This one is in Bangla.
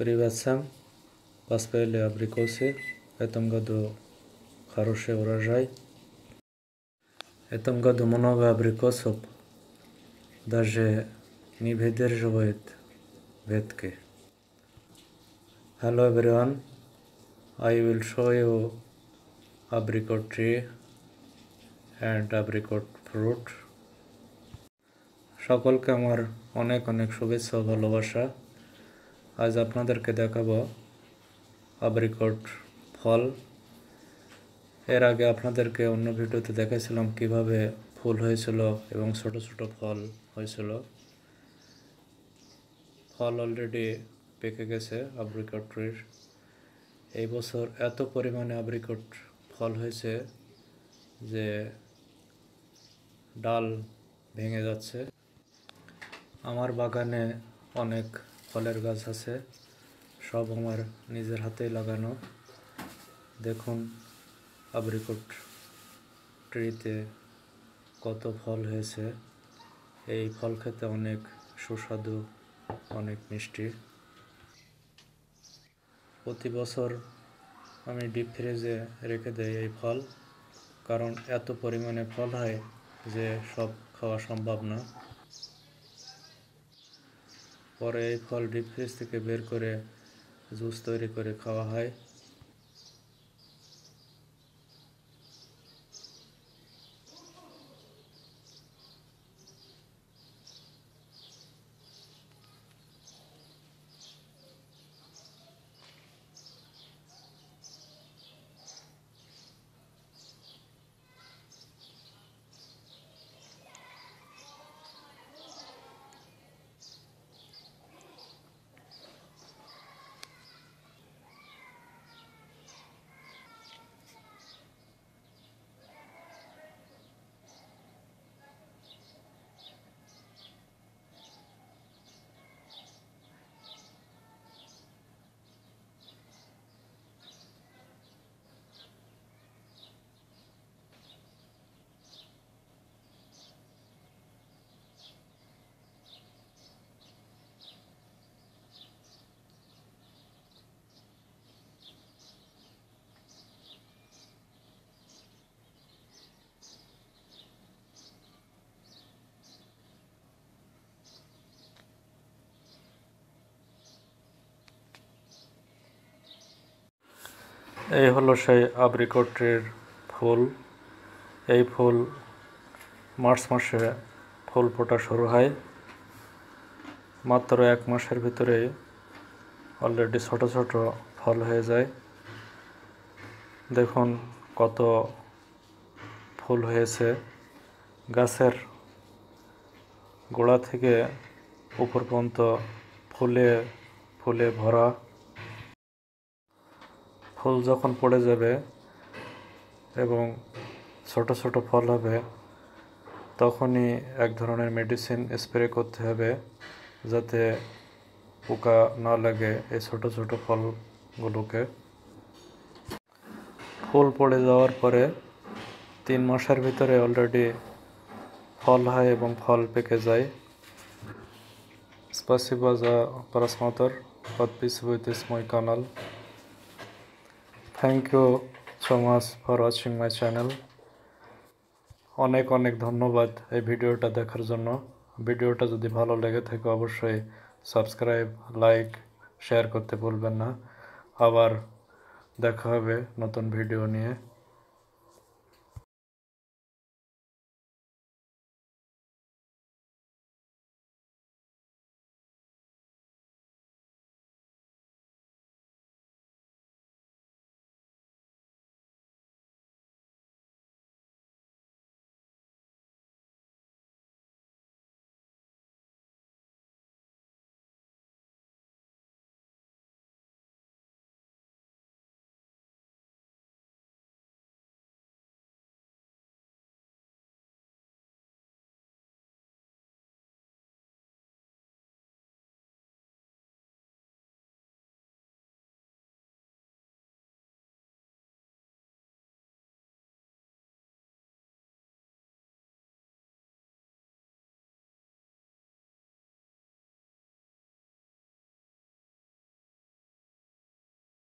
Приветствуем поспели абрикосы. В этом году хороший урожай. В этом году много абрикосов. Даже не выдерживает ветки. Hello everyone. I will show you apricot tree and apricot fruit. সকলকে আমার অনেক অনেক শুভেচ্ছা ভালোবাসা আজ আপনাদেরকে দেখাবো আবরিকট ফল এর আগে আপনাদেরকে অন্য ভিডিওতে দেখেছিলাম কিভাবে ফুল হয়েছিল এবং ছোট ছোট ফল হয়েছিল ফল অলরেডি পেকে গেছে আবরিকট ট্রির এই বছর এত পরিমাণে আবরিকট ফল হয়েছে যে ডাল ভেঙে যাচ্ছে আমার বাগানে অনেক ফলের গাছ আছে সব আমার নিজের হাতে লাগানো দেখুন আবরিকট ট্রিতে কত ফল হয়েছে এই ফল খেতে অনেক সুস্বাদু অনেক মিষ্টি প্রতি বছর আমি ডিপ ফ্রিজে রেখে দেই এই ফল কারণ এত পরিমাণে ফল হয় যে সব খাওয়া সম্ভব না পরে এই ফল ডিপ ফ্রিজ থেকে বের করে জুস তৈরি করে খাওয়া হয় এই হলো সেই আব্রিকটের ফুল এই ফুল মার্চ মাসে ফুল ফোটা শুরু হয় মাত্র এক মাসের ভিতরে অলরেডি ছোট ছোট ফল হয়ে যায় দেখুন কত ফুল হয়েছে গাছের গোড়া থেকে উপর পর্যন্ত ফুলে ফুলে ভরা ফুল যখন পড়ে যাবে এবং ছোট ছোট ফল হবে তখনই এক ধরনের মেডিসিন স্প্রে করতে হবে যাতে পোকা না লাগে এই ছোট ছোট ফলগুলোকে ফুল পড়ে যাওয়ার পরে তিন মাসের ভিতরে অলরেডি ফল হয় এবং ফল পেকে যায় спасибо за просмотр подписывайтесь мой канал thank you so much for watching my channel অনেক অনেক ধন্যবাদ এই ভিডিওটা দেখার জন্য ভিডিওটা যদি ভালো লেগে থাকে অবশ্যই সাবস্ক্রাইব লাইক শেয়ার করতে ভুলবেন না আবার দেখা হবে নতুন ভিডিও নিয়ে